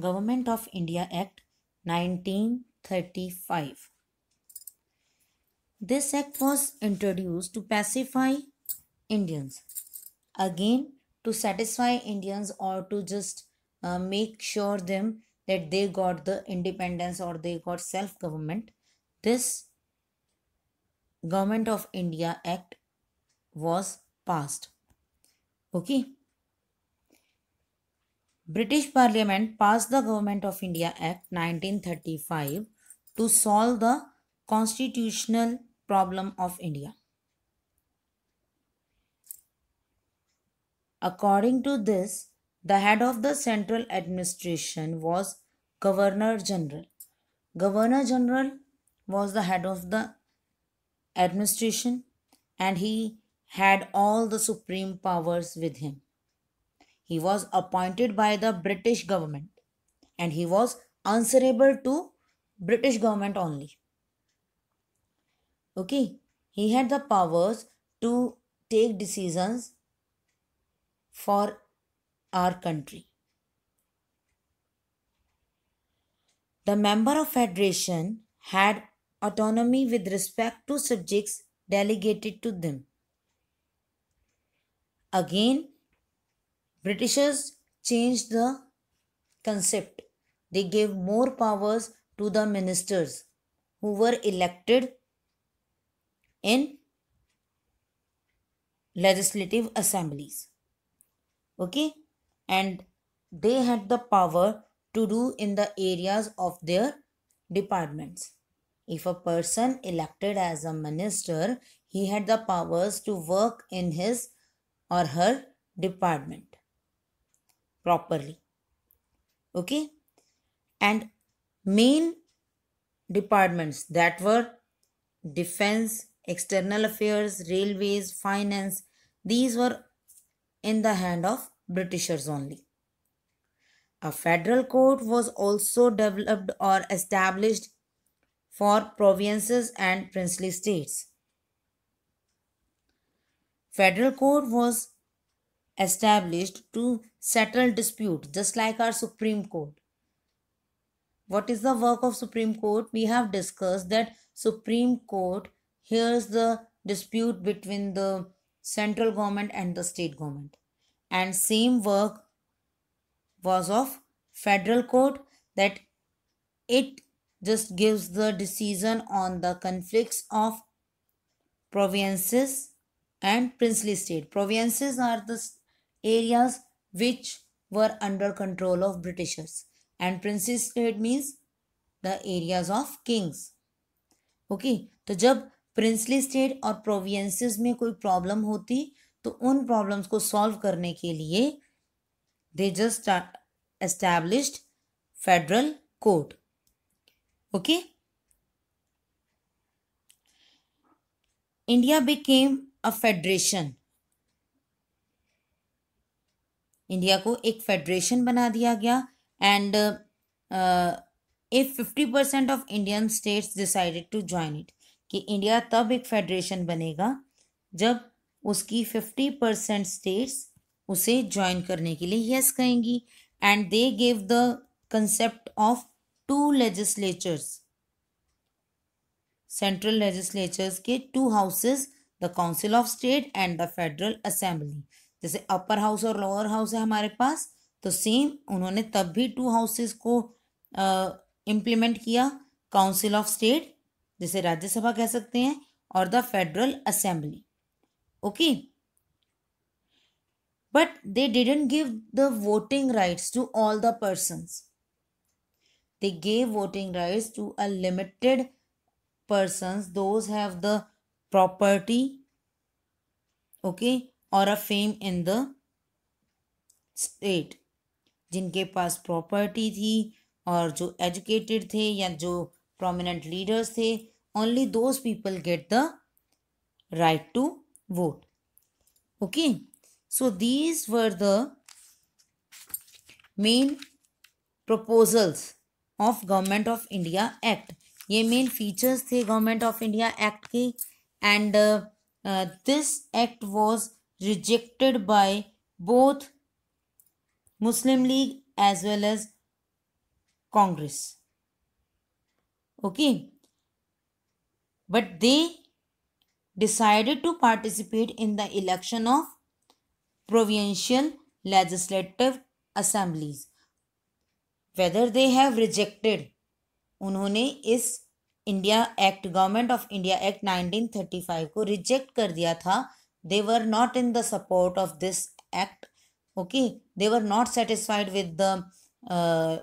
Government of India Act 1935. This act was introduced to pacify Indians. Again, to satisfy Indians or to just uh, make sure them that they got the independence or they got self government, this Government of India Act was passed. Okay. British Parliament passed the Government of India Act 1935 to solve the constitutional problem of India. According to this, the head of the central administration was Governor General. Governor General was the head of the administration and he had all the supreme powers with him. He was appointed by the British government and he was answerable to British government only. Okay, he had the powers to take decisions for our country. The member of federation had autonomy with respect to subjects delegated to them. Again, Britishers changed the concept. They gave more powers to the ministers who were elected in legislative assemblies. Okay, and they had the power to do in the areas of their departments. If a person elected as a minister, he had the powers to work in his or her department properly okay and main departments that were defense external affairs railways finance these were in the hand of britishers only a federal court was also developed or established for provinces and princely states federal court was established to settle dispute just like our supreme court what is the work of supreme court we have discussed that supreme court hears the dispute between the central government and the state government and same work was of federal court that it just gives the decision on the conflicts of provinces and princely state provinces are the areas which were under control of Britishers. And princess state means the areas of kings. Okay तो जब princely state और provinces में कोई problem होती तो उन problems को solve करने के लिए they just established federal court okay India became a federation India को एक फेडरेशन बना दिया गया and if fifty percent of Indian states decided to join it कि इंडिया तब एक फेडरेशन बनेगा जब उसकी फिफ्टी परसेंट स्टेट्स उसे ज्वाइन करने के लिए यस कहेंगी and they gave the concept of two legislatures central legislatures के two houses the council of state and the federal assembly जैसे अपर हाउस और लोअर हाउस है हमारे पास तो सेम उन्होंने तब भी टू हाउसेस को इम्प्लीमेंट किया काउंसिल ऑफ स्टेट जिसे राज्यसभा कह सकते हैं और the federal assembly okay but they didn't give the voting rights to all the person they gave voting rights to a person persons those have property okay okay और a fame in the state जिनके पास property थी और जो educated थे या जो prominent leaders थे only those people get the right to vote okay so these were the main proposals of government of India act ये मेन फीचर्स थे गवर्नमेंट ऑफ इंडिया एक्ट के and this act was rejected by both Muslim League as well as Congress. Okay. But they decided to participate in the election of provincial legislative assemblies. Whether they have rejected, उन्होंने इस India act government of India act 1935 को reject कर दिया था they were not in the support of this act okay they were not satisfied with the uh,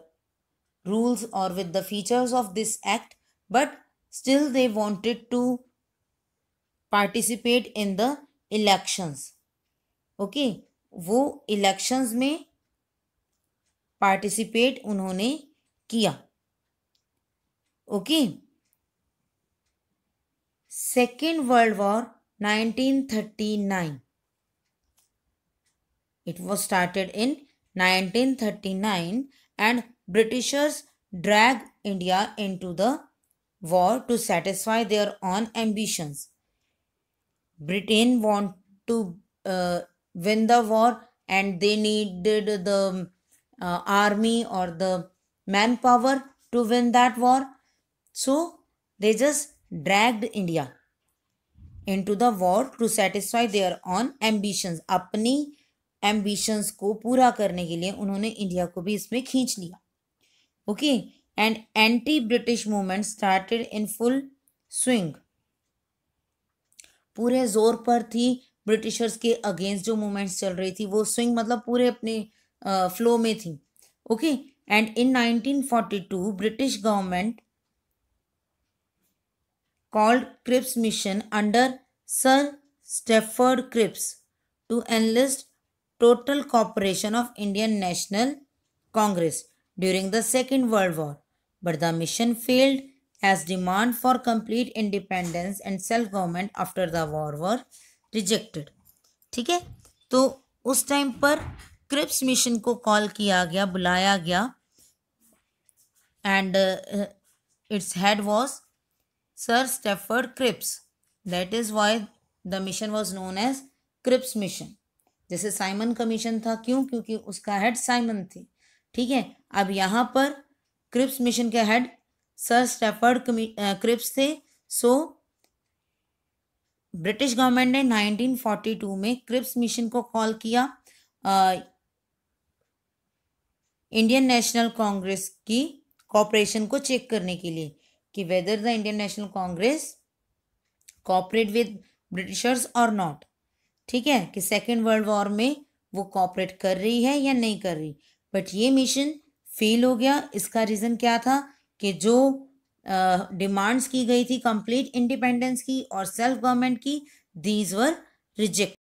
rules or with the features of this act but still they wanted to participate in the elections okay वो elections में participate उन्होंने किया okay second world war 1939. It was started in 1939 and Britishers dragged India into the war to satisfy their own ambitions. Britain want to uh, win the war and they needed the uh, army or the manpower to win that war. So they just dragged India. into the war to satisfy their own ambitions अपनी ambitions को पूरा करने के लिए उन्होंने India को भी इसमें खींच लिया okay and anti British movement started in full swing पूरे जोर पर थी ब्रिटिशर्स के अगेंस्ट जो मूवमेंट्स चल रही थी वो स्विंग मतलब पूरे अपने फ्लो में थी okay and in 1942 British government called Cripps Mission under Sir Stafford Cripps to enlist total cooperation of Indian National Congress during the Second World War. But the mission failed as demand for complete independence and self government after the war were rejected. ठीक है तो उस time पर Cripps mission को call किया गया बुलाया गया and its head was Sir Stafford Cripps. That is why the mission was known as Cripps mission जैसे साइमन का मिशन था क्यों क्योंकि उसका हेड साइमन थी ठीक है अब यहाँ पर क्रिप्स मिशन के हेड सर स्टेफर्ड क्रिप्स थे सो ब्रिटिश गवर्नमेंट ने 1942 में क्रिप्स मिशन को कॉल किया इंडियन नेशनल कांग्रेस की कॉपरेशन को चेक करने के लिए कि whether the Indian National Congress cooperate with Britishers और नॉट ठीक है कि सेकेंड वर्ल्ड वॉर में वो कॉपरेट कर रही है या नहीं कर रही बट ये मिशन फेल हो गया इसका रीज़न क्या था कि जो डिमांड्स uh, की गई थी कंप्लीट इंडिपेंडेंस की और सेल्फ गवर्नमेंट की दीज वर रिजेक्ट